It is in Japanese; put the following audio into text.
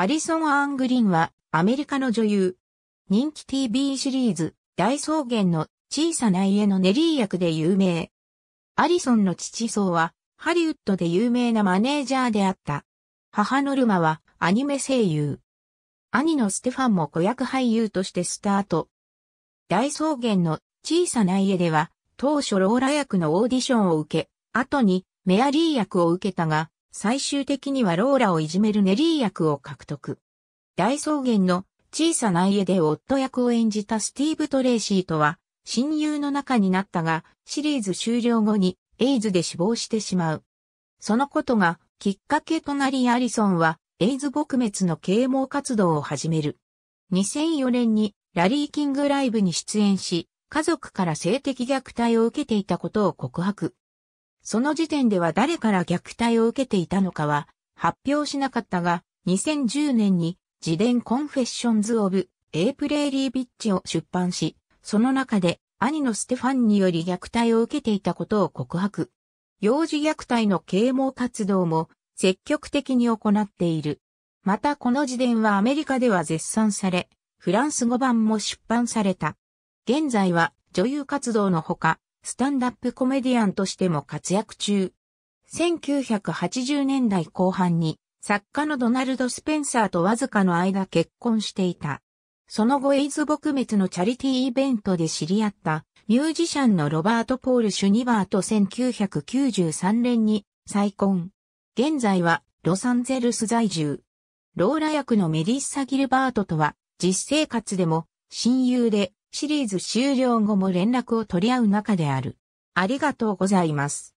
アリソン・アン・グリーンはアメリカの女優。人気 TV シリーズ大草原の小さな家のネリー役で有名。アリソンの父層はハリウッドで有名なマネージャーであった。母ノルマはアニメ声優。兄のステファンも子役俳優としてスタート。大草原の小さな家では当初ローラ役のオーディションを受け、後にメアリー役を受けたが、最終的にはローラをいじめるネリー役を獲得。大草原の小さな家で夫役を演じたスティーブ・トレーシーとは親友の仲になったがシリーズ終了後にエイズで死亡してしまう。そのことがきっかけとなりアリソンはエイズ撲滅の啓蒙活動を始める。2004年にラリー・キングライブに出演し、家族から性的虐待を受けていたことを告白。その時点では誰から虐待を受けていたのかは発表しなかったが、2010年に自伝コンフェッションズ・オブ・エープレイリー・ビッチを出版し、その中で兄のステファンにより虐待を受けていたことを告白。幼児虐待の啓蒙活動も積極的に行っている。またこの自伝はアメリカでは絶賛され、フランス語版も出版された。現在は女優活動のほか、スタンダップコメディアンとしても活躍中。1980年代後半に作家のドナルド・スペンサーとわずかの間結婚していた。その後エイズ撲滅のチャリティーイベントで知り合ったミュージシャンのロバート・ポール・シュニバーと1993年に再婚。現在はロサンゼルス在住。ローラ役のメリッサ・ギルバートとは実生活でも親友でシリーズ終了後も連絡を取り合う中である。ありがとうございます。